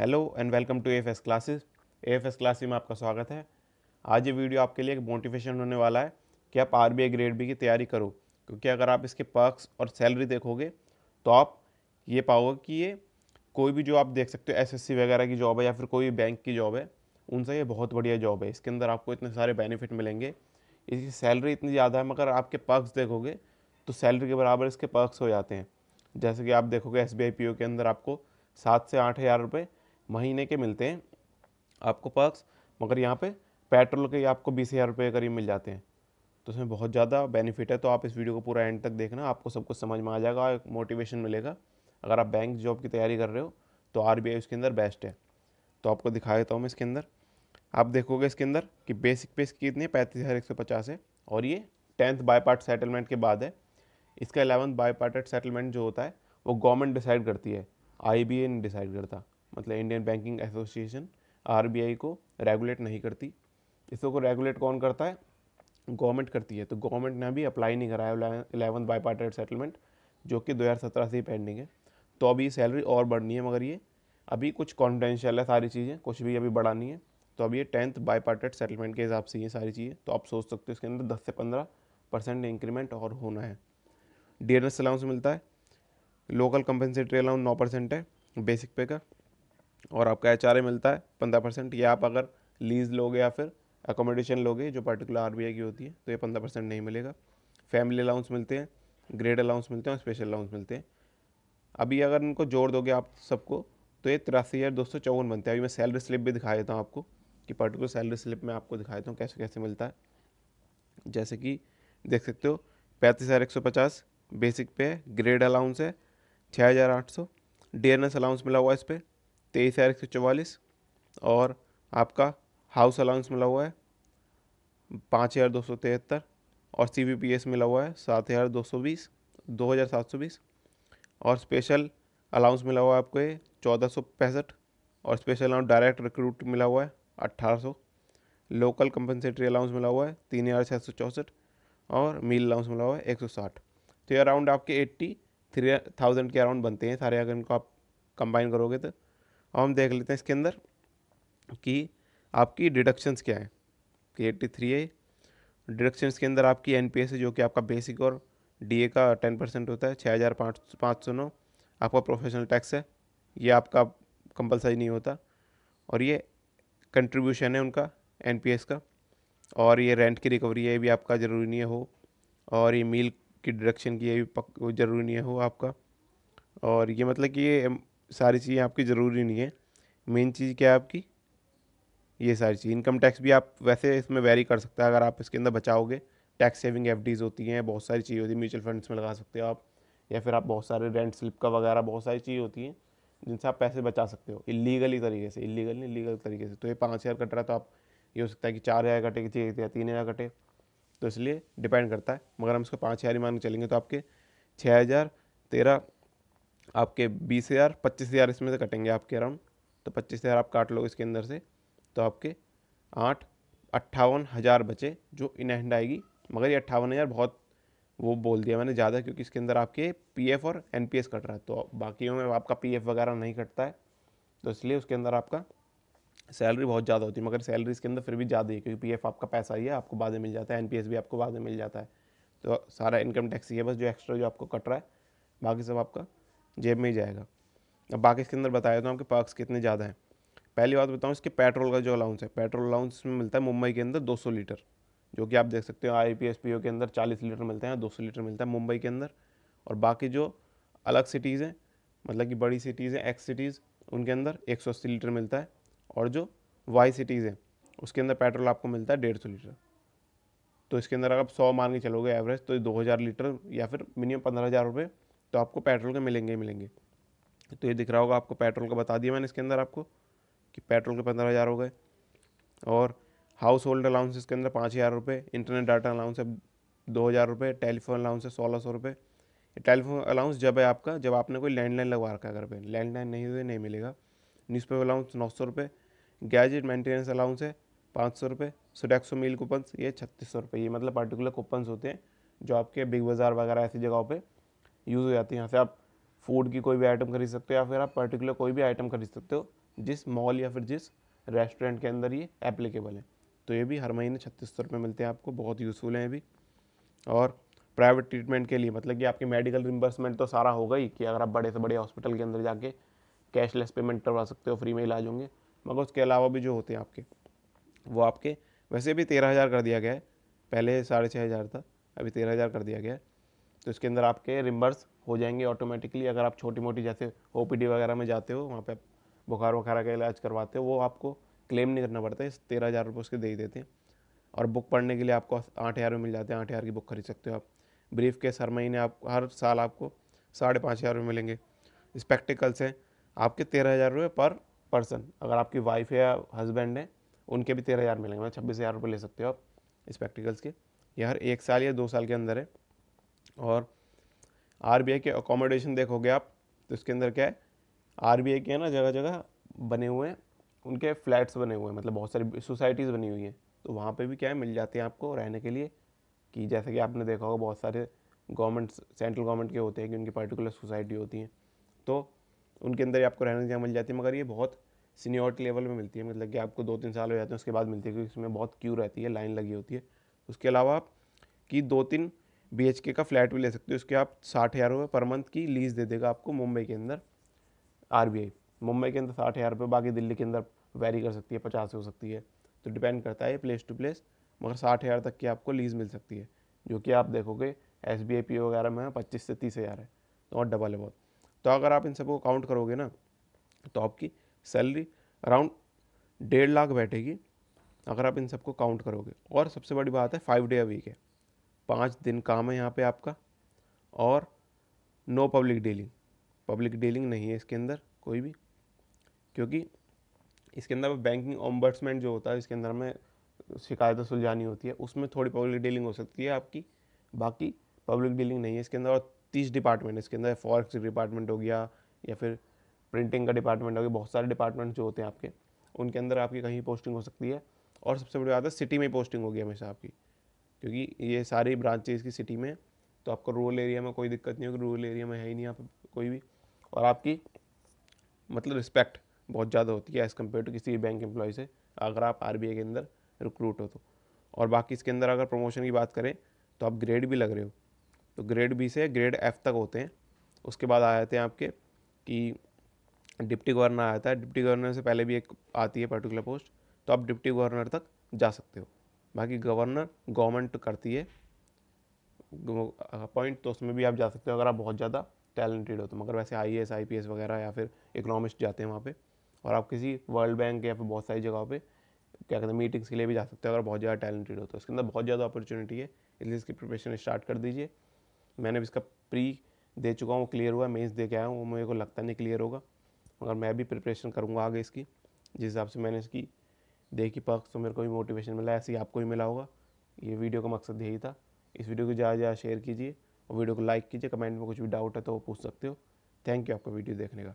hello and welcome to F S classes A F S classes में आपका स्वागत है आज ये वीडियो आपके लिए एक मोटिवेशन होने वाला है कि आप आर बी ग्रेड बी की तैयारी करो क्योंकि अगर आप इसके पर्क्स और सैलरी देखोगे तो आप ये पाओगे कि ये कोई भी जो आप देख सकते हो एसएससी वगैरह की जॉब है या फिर कोई बैंक की जॉब है उनसे ये बहुत बढ़िया जॉब है इसके अंदर आपको इतने सारे बेनिफिट मिलेंगे इसकी सैलरी इतनी ज़्यादा है मगर आपके पर्क्स देखोगे तो सैलरी के बराबर इसके पर्क्स हो जाते हैं जैसे कि आप देखोगे एस बी के अंदर आपको सात से आठ हज़ार रुपये महीने के मिलते हैं आपको पास मगर यहाँ पे पेट्रोल के आपको बीस हज़ार रुपये करीब मिल जाते हैं तो इसमें बहुत ज़्यादा बेनिफिट है तो आप इस वीडियो को पूरा एंड तक देखना आपको सब कुछ समझ में आ जाएगा और मोटिवेशन मिलेगा अगर आप बैंक जॉब की तैयारी कर रहे हो तो आर उसके अंदर बेस्ट है तो आपको दिखा देता हूँ मैं इसके अंदर आप देखोगे इसके अंदर कि बेसिक पे इसकी कितनी है पैंतीस हज़ार एक सौ पचास है और ये टेंथ बाई पार्ट सेटलमेंट के बाद है इसका एलेवंथ बाई पार्टेड सेटलमेंट जो होता है वो गवर्नमेंट डिसाइड करती है आई बी ए नहीं डिसाइड करता मतलब इंडियन बैंकिंग एसोसिएशन आर को रेगुलेट नहीं करती इसको रेगुलेट कौन करता है गवर्नमेंट करती है तो गवर्नमेंट ने अभी अप्लाई नहीं कराया इलेवंथ बाई पार्टेड सेटलमेंट जो कि 2017 से ही पेंडिंग है तो अभी सैलरी और बढ़नी है मगर ये अभी कुछ कॉन्फिडेंशियल है सारी चीज़ें कुछ भी अभी बढ़ा नहीं है तो अभी ये टेंथ बाई पार्टेड सेटलमेंट के हिसाब से ये सारी चीज़ें तो आप सोच सकते हो इसके अंदर दस से पंद्रह परसेंट इंक्रीमेंट और होना है डी एन अलाउंस मिलता है लोकल कंपनसेटरी अलाउंस नौ परसेंट है बेसिक पे का और आपका एच मिलता है पंद्रह परसेंट या आप अगर लीज लोगे या फिर अकोमोडेशन लोगे जो पर्टिकुलर आर की होती है तो ये पंद्रह परसेंट नहीं मिलेगा फैमिली अलाउंस मिलते हैं ग्रेड अलाउंस मिलते हैं और स्पेशल अलाउंस मिलते हैं अभी अगर इनको जोड़ दोगे आप सबको तो ये तिरासी हज़ार दो सौ चौवन बनते हैं अभी मैं सैलरी स्लिप भी दिखा देता हूँ आपको कि पर्टिकुलर सैलरी स्लिप में आपको दिखा देता हूँ कैसे कैसे मिलता है जैसे कि देख सकते हो पैंतीस हज़ार एक सौ पचास बेसिक पे ग्रेड अलाउंस है छः हज़ार आठ सौ एस अलाउंस मिला हुआ इस पर तेईस हज़ार एक सौ चवालीस और आपका हाउस अलाउंस मिला हुआ है पाँच हज़ार दो सौ तिहत्तर और सी बी पी एस मिला हुआ है सात हज़ार दो सौ बीस दो हज़ार सात सौ बीस और स्पेशल अलाउंस मिला हुआ है आपको चौदह सौ पैंसठ और स्पेशल अलाउंस डायरेक्ट रिक्रूट मिला हुआ है अट्ठारह सौ लोकल कंपनसेटरी अलाउंस मिला हुआ है तीन हज़ार छः सौ चौंसठ और मील अलाउंस मिला हुआ है एक सौ साठ तो ये अराउंड आपके एट्टी थ्री थाउजेंड के अराउंड बनते हैं सारे अगर इनको आप कंबाइन करोगे तो अब हम देख लेते हैं इसके अंदर कि आपकी डिडक्शंस क्या है कि एट्टी थ्री है डिडक्शंस के अंदर आपकी एन पी है जो कि आपका बेसिक और डी ए का टेन परसेंट होता है छः हज़ार पाँच पाँच सौ नौ आपका प्रोफेशनल टैक्स है ये आपका कंपलसरी नहीं होता और ये कंट्रीब्यूशन है उनका एन पी एस का और ये रेंट की रिकवरी है ये भी आपका ज़रूरी नहीं हो और ये मील की डिडक्शन की ये भी पक ज़रूरी नहीं हो आपका और ये मतलब कि ये सारी चीज़ें आपकी ज़रूरी नहीं है मेन चीज़ क्या है आपकी ये सारी चीज़ इनकम टैक्स भी आप वैसे इसमें वेरी कर सकते हैं अगर आप इसके अंदर बचाओगे टैक्स सेविंग एफ होती हैं बहुत सारी चीज़ें होती है म्यूचुअल फंड्स में लगा सकते हो आप या फिर आप बहुत सारे रेंट स्लिप का वगैरह बहुत सारी चीज़ होती हैं जिनसे आप पैसे बचा सकते हो इलीगली तरीके से इलीगल नहीं इलीगल तरीके से तो ये पाँच हज़ार कट रहा है तो आप ये हो सकता है कि चार हज़ार कटे कि चीज़ या तीन हज़ार कटे तो इसलिए डिपेंड करता है मगर हम इसको पाँच हज़ार ही मान के चलेंगे तो आपके छः हज़ार तेरह आपके बीस हज़ार पच्चीस हज़ार इसमें से कटेंगे आपके अराउंड तो पच्चीस हज़ार आप काट लो इसके अंदर से तो आपके आठ अट्ठावन हज़ार बचे जो इन हैंड आएगी मगर ये अट्ठावन हज़ार बहुत वो बोल दिया मैंने ज़्यादा क्योंकि इसके अंदर आपके पी और एन कट रहा है तो बाकियों में आपका पी वगैरह नहीं कटता है तो इसलिए उसके अंदर आपका सैलरी बहुत ज़्यादा होती है मगर सैलरी इसके अंदर फिर भी ज़्यादा है क्योंकि पीएफ आपका पैसा ही है आपको बाद में मिल जाता है एनपीएस भी आपको बाद में मिल जाता है तो सारा इनकम टैक्स ही है बस जो एक्स्ट्रा जो आपको कट रहा है बाकी सब आपका जेब में ही जाएगा अब बाकी इसके अंदर बताया था आपके पर्क्स कितने ज़्यादा हैं पहली बात बताऊँ इसके पेट्रोल का जो अलाउंस है पेट्रोल अलाउंस में मिलता है मुंबई के अंदर 200 लीटर जो कि आप देख सकते हो I P S P O के अंदर 40 लीटर मिलते हैं 200 लीटर मिलता है मुंबई के अंदर और बाकी जो अलग सिटीज़ हैं मतलब कि बड़ी सिटीज़ हैं एक्स सिटीज़ उनके अंदर अस्सी लीटर मिलता है और जो वाई सिटीज़ हैं उसके अंदर पेट्रोल आपको मिलता है डेढ़ सौ लीटर तो इसके अंदर अगर आप सौ मान के चलोगे एवरेज तो दो हज़ार लीटर या फिर मिनिमम पंद्रह हज़ार रुपये तो आपको पेट्रोल के मिलेंगे ही मिलेंगे तो ये दिख रहा होगा आपको पेट्रोल का बता दिया मैंने इसके अंदर आपको कि पेट्रोल के पंद्रह हज़ार हो गए और हाउस होल्ड अलाउंस के अंदर पाँच हज़ार रुपये इंटरनेट डाटा अलाउंस है दो हज़ार रुपये टेलीफोन अलाउंस है सोलह सौ रुपये टेलीफोन अलाउंस जब है आपका जब आपने कोई लैंडलाइन लगवा रखा है घर पे लैंडलाइन नहीं हुए तो नहीं मिलेगा न्यूज़पेपर अलाउंस नौ सौ रुपये गैजेट मेंटेनेंस अलाउंस है पाँच सौ रुपये सोडेक्सो मील कूपन्स ये छत्तीस सौ रुपये ये मतलब पर्टिकुलर कूपन्स होते हैं जो आपके बिग बाज़ार वगैरह ऐसी जगहों पर यूज़ हो जाती है यहाँ से आप फूड की कोई भी आइटम खरीद सकते हो या फिर आप पर्टिकुलर कोई भी आइटम खरीद सकते हो जिस मॉल या फिर जिस रेस्टोरेंट के अंदर ये एप्लीकेबल है तो ये भी हर महीने छत्तीस सौ रुपये मिलते हैं आपको बहुत यूज़फुल हैं अभी और प्राइवेट ट्रीटमेंट के लिए मतलब कि आपके मेडिकल रिम्बर्समेंट तो सारा होगा ही कि अगर आप बड़े से बड़े हॉस्पिटल के अंदर जाके कैशलेस पेमेंट करवा सकते हो फ्री में इलाज होंगे मगर उसके अलावा भी जो होते हैं आपके वो आपके वैसे भी तेरह हज़ार कर दिया गया है पहले साढ़े छः हज़ार था अभी तेरह हज़ार कर दिया गया है तो इसके अंदर आपके रिम्बर्स हो जाएंगे ऑटोमेटिकली अगर आप छोटी मोटी जैसे ओ वगैरह में जाते हो वहाँ पर आप बुखार वगैरह का इलाज करवाते हो वो आपको क्लेम नहीं करना पड़ता है तेरह हज़ार रुपये उसके दे ही देते हैं और बुक पढ़ने के लिए आपको आठ हज़ार में मिल जाते हैं आठ हज़ार की बुक खरीद सकते हो आप ब्रीफ केस हर महीने आप हर साल आपको साढ़े पाँच हज़ार रुपये मिलेंगे स्पेक्टिकल्स हैं आपके तेरह हज़ार रुपये पर पर्सन अगर आपकी वाइफ या हस्बैंड है उनके भी तेरह हज़ार मिलेंगे मतलब छब्बीस हज़ार रुपये ले सकते हो आप स्पेक्टिकल्स के ये हर एक साल या दो साल के अंदर है और आर के अकोमोडेशन देखोगे आप तो इसके अंदर क्या है आर बी के ना जगह जगह बने हुए हैं उनके फ्लैट्स बने हुए हैं मतलब बहुत सारी सोसाइटीज़ बनी हुई हैं तो वहाँ पे भी क्या है मिल जाते हैं आपको रहने के लिए कि जैसे कि आपने देखा होगा बहुत सारे गवर्नमेंट सेंट्रल गवर्नमेंट के होते हैं कि उनकी पर्टिकुलर सोसाइटी होती हैं तो उनके अंदर ही आपको रहने जहाँ मिल जाती है मगर ये बहुत सीनियॉरिटी लेवल में मिलती है मतलब कि आपको दो तीन साल हो जाते हैं उसके बाद मिलती है क्योंकि इसमें बहुत क्यू रहती है लाइन लगी होती है उसके अलावा कि दो तीन बी का फ्लैट भी ले सकते हो उसके आप साठ हज़ार रुपये पर मंथ की लीज़ दे देगा आपको मुंबई के अंदर आर मुंबई के अंदर साठ हज़ार रुपये बाकी दिल्ली के अंदर वेरी कर सकती है पचास हो सकती है तो डिपेंड करता है प्लेस टू प्लेस मगर साठ हज़ार तक की आपको लीज़ मिल सकती है जो कि आप देखोगे एस बी पी वगैरह में पच्चीस से तीस हज़ार है तो और डबल है बहुत तो अगर आप इन सबको काउंट करोगे ना तो आपकी सैलरी अराउंड डेढ़ लाख बैठेगी अगर आप इन सबको काउंट करोगे और सबसे बड़ी बात है फाइव डे अ वीक है पाँच दिन काम है यहाँ पे आपका और no public dealing public dealing नहीं है इसके अंदर कोई भी क्योंकि इसके अंदर बैंकिंग ऑम्बर्ट्समेंट जो होता है इसके अंदर में शिकायतें सुलझानी होती है उसमें थोड़ी पब्लिक डीलिंग हो सकती है आपकी बाकी पब्लिक डीलिंग नहीं है इसके अंदर और तीस डिपार्टमेंट इसके अंदर फॉरेक्स डिपार्टमेंट हो गया या फिर प्रिंटिंग का डिपार्टमेंट हो गया बहुत सारे डिपार्टमेंट जो होते हैं आपके उनके अंदर आपकी कहीं पोस्टिंग हो सकती है और सबसे बड़ी बात है सिटी में पोस्टिंग होगी हमेशा आपकी क्योंकि ये सारी ब्रांचेज़ की सिटी में तो आपको रूरल एरिया में कोई दिक्कत नहीं होगी रूरल एरिया में है ही नहीं आप कोई भी और आपकी मतलब रिस्पेक्ट बहुत ज़्यादा होती है एज़ कम्पेयर टू किसी भी बैंक एम्प्लॉय से अगर आप आर के अंदर रिक्रूट हो तो और बाकी इसके अंदर अगर प्रमोशन की बात करें तो आप ग्रेड भी लग रहे हो तो ग्रेड बी से ग्रेड एफ तक होते हैं उसके बाद आ जाते हैं आपके कि डिप्टी गवर्नर आता है डिप्टी गवर्नर से पहले भी एक आती है पर्टिकुलर पोस्ट तो आप डिप्टी गवर्नर तक जा सकते हो बाकी गवर्नर गवर्नमेंट करती है अपॉइंट तो उसमें भी आप जा सकते हो अगर आप बहुत ज़्यादा टैलेंटेड हो तो मगर वैसे I S I P S वगैरह या फिर इकोनॉमिस्ट जाते हैं वहाँ पे और आप किसी वर्ल्ड बैंक या फिर बहुत सारी जगहों पे क्या कहते हैं मीटिंग्स के लिए भी जा सकते हो अगर बहुत ज़्यादा टैलेंटेड हो तो इसके अंदर बहुत ज़्यादा अपॉर्चुनिटी है इसलिए इसकी प्रिपरेशन स्टार्ट कर दीजिए मैंने भी इसका प्री दे चुका हूँ क्लियर हुआ है मेन्स दे के आया हूँ वो मेरे को लगता नहीं क्लियर होगा मगर मैं भी प्रिपरेशन करूँगा आगे इसकी जिस हिसाब से मैंने इसकी देखी पक्स तो मेरे को भी मोटिवेशन मिला ऐसे ही आपको भी मिला होगा ये वीडियो का मकसद यही था इस वीडियो को ज़्यादा ज़्यादा शेयर कीजिए और वीडियो को लाइक कीजिए कमेंट में कुछ भी डाउट है तो वो पूछ सकते हो थैंक यू आपका वीडियो देखने का